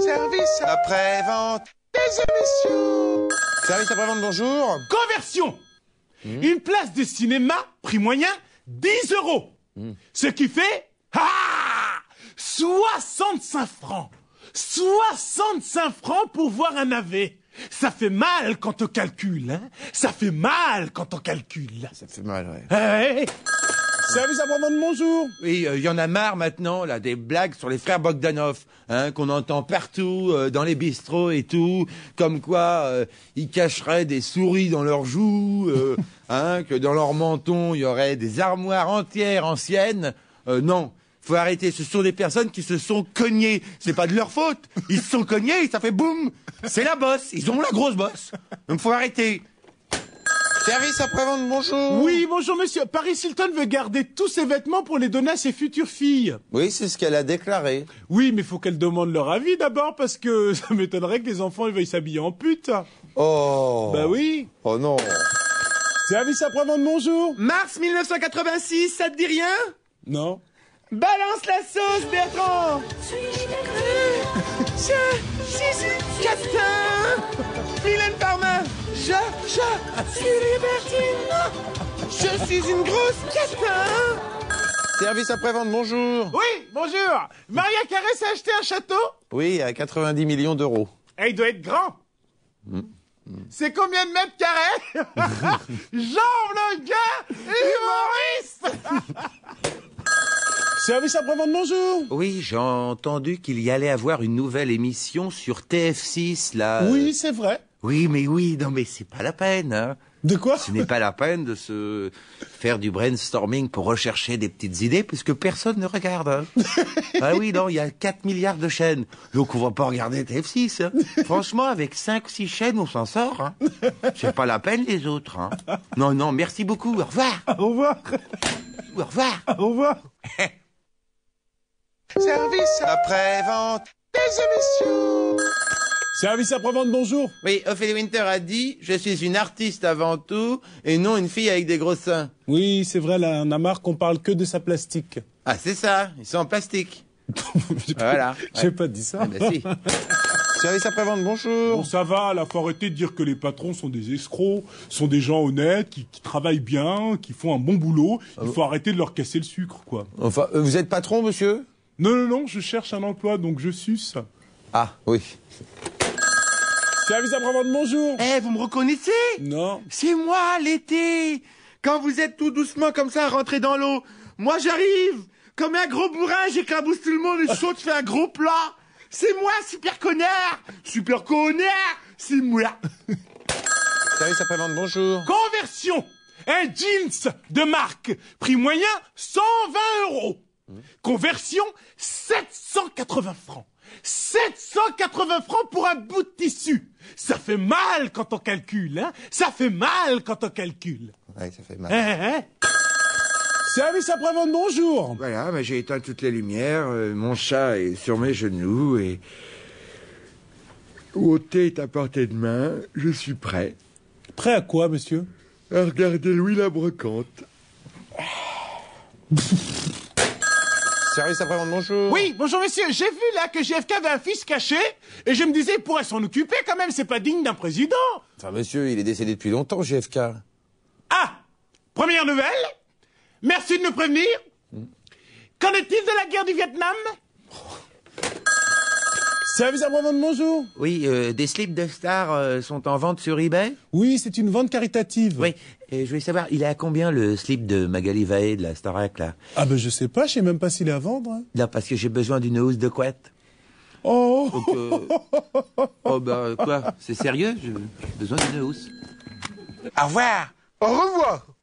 Service après-vente des Service après-vente, bonjour. Conversion hmm. Une place de cinéma, prix moyen, 10 euros. Hmm. Ce qui fait 65 ah, francs. 65 francs pour voir un AV. Ça fait mal quand on calcule, hein Ça fait mal quand on calcule. Ça fait mal, ouais. Eh, eh, eh. Service bonjour. Oui, euh, il y en a marre maintenant, là, des blagues sur les frères Bogdanov, hein, qu'on entend partout, euh, dans les bistrots et tout, comme quoi euh, ils cacheraient des souris dans leurs joues, hein, que dans leur menton, il y aurait des armoires entières anciennes. non, faut arrêter. Ce sont des personnes qui se sont cognées. C'est pas de leur faute. Ils se sont cognés, ça fait boum. C'est la bosse. Ils ont la grosse bosse. Donc faut arrêter. Service après-vente, bonjour. Oui, bonjour monsieur. Paris Hilton veut garder tous ses vêtements pour les donner à ses futures filles. Oui, c'est ce qu'elle a déclaré. Oui, mais faut qu'elle demande leur avis d'abord parce que ça m'étonnerait que les enfants ils veuillent s'habiller en pute. Oh. Bah oui. Oh non. Service après-vente, bonjour. Mars 1986, ça te dit rien Non. Balance la sauce, Bertrand. Captain. Je, je suis libertine. Je suis une grosse catin. Service après-vente, bonjour. Oui, bonjour. Maria Carré s'est acheté un château Oui, à 90 millions d'euros. Et il doit être grand. Hmm. C'est combien de mètres carrés Jean le gars humoriste Service après-vente, bonjour Oui, j'ai entendu qu'il y allait avoir une nouvelle émission sur TF6, là... Oui, c'est vrai. Oui, mais oui, non, mais c'est pas la peine. Hein. De quoi Ce n'est pas la peine de se faire du brainstorming pour rechercher des petites idées, puisque personne ne regarde. Bah ah oui, non, il y a 4 milliards de chaînes, donc on va pas regarder TF6. Hein. Franchement, avec 5-6 chaînes, on s'en sort. C'est pas la peine les autres. Non, non, merci beaucoup, au revoir. Au revoir. Au revoir. Au revoir. Service après-vente des émissions. Service après-vente, bonjour. Oui, Ophélie Winter a dit, je suis une artiste avant tout et non une fille avec des gros seins. Oui, c'est vrai, là, on a marre qu'on parle que de sa plastique. Ah, c'est ça, ils sont en plastique. voilà. J'ai pas dit ça. Ah, ben si. Service après-vente, bonjour. Bon, ça va, la faut arrêter de dire que les patrons sont des escrocs, sont des gens honnêtes, qui, travaillent bien, qui font un bon boulot. Il euh, faut arrêter de leur casser le sucre, quoi. Enfin, euh, vous êtes patron, monsieur Non, non, non, je cherche un emploi, donc je suce. Ah, oui. Service après-vente, bonjour. Eh, vous me reconnaissez Non. C'est moi, l'été. Quand vous êtes tout doucement comme ça rentré dans l'eau, moi j'arrive. Comme un gros bourrin, j'éclabousse tout le monde et saute, je fais un gros plat. C'est moi, super connard Super connard C'est moi Service après-vente, bonjour. Conversion Un jeans de marque, prix moyen 120 euros. Conversion 780 francs. 780 francs pour un bout de tissu. Ça fait mal quand on calcule, hein Ça fait mal quand on calcule. Ouais, ça fait mal. Hein, hein, hein. Service après-vente, bonjour. Voilà, mais j'ai éteint toutes les lumières, euh, mon chat est sur mes genoux et... Au thé est à portée de main, je suis prêt. Prêt à quoi, monsieur À regarder Louis la brocante. bonjour. Oui, bonjour monsieur. J'ai vu là que JFK avait un fils caché et je me disais, il pourrait s'en occuper quand même, c'est pas digne d'un président. Enfin monsieur, il est décédé depuis longtemps, JFK. Ah Première nouvelle Merci de nous prévenir. Hmm. Qu'en est-il de la guerre du Vietnam Service après de bonjour. Oui, euh, des slips de stars euh, sont en vente sur eBay Oui, c'est une vente caritative. Oui, et je voulais savoir, il est à combien le slip de Magali Vaé de la Starac, là Ah ben je sais pas, je sais même pas s'il est à vendre. hein. Non, parce que j'ai besoin d'une housse de couette. Oh euh, oh ben, quoi, c'est sérieux, j'ai besoin d'une housse. Au revoir Au revoir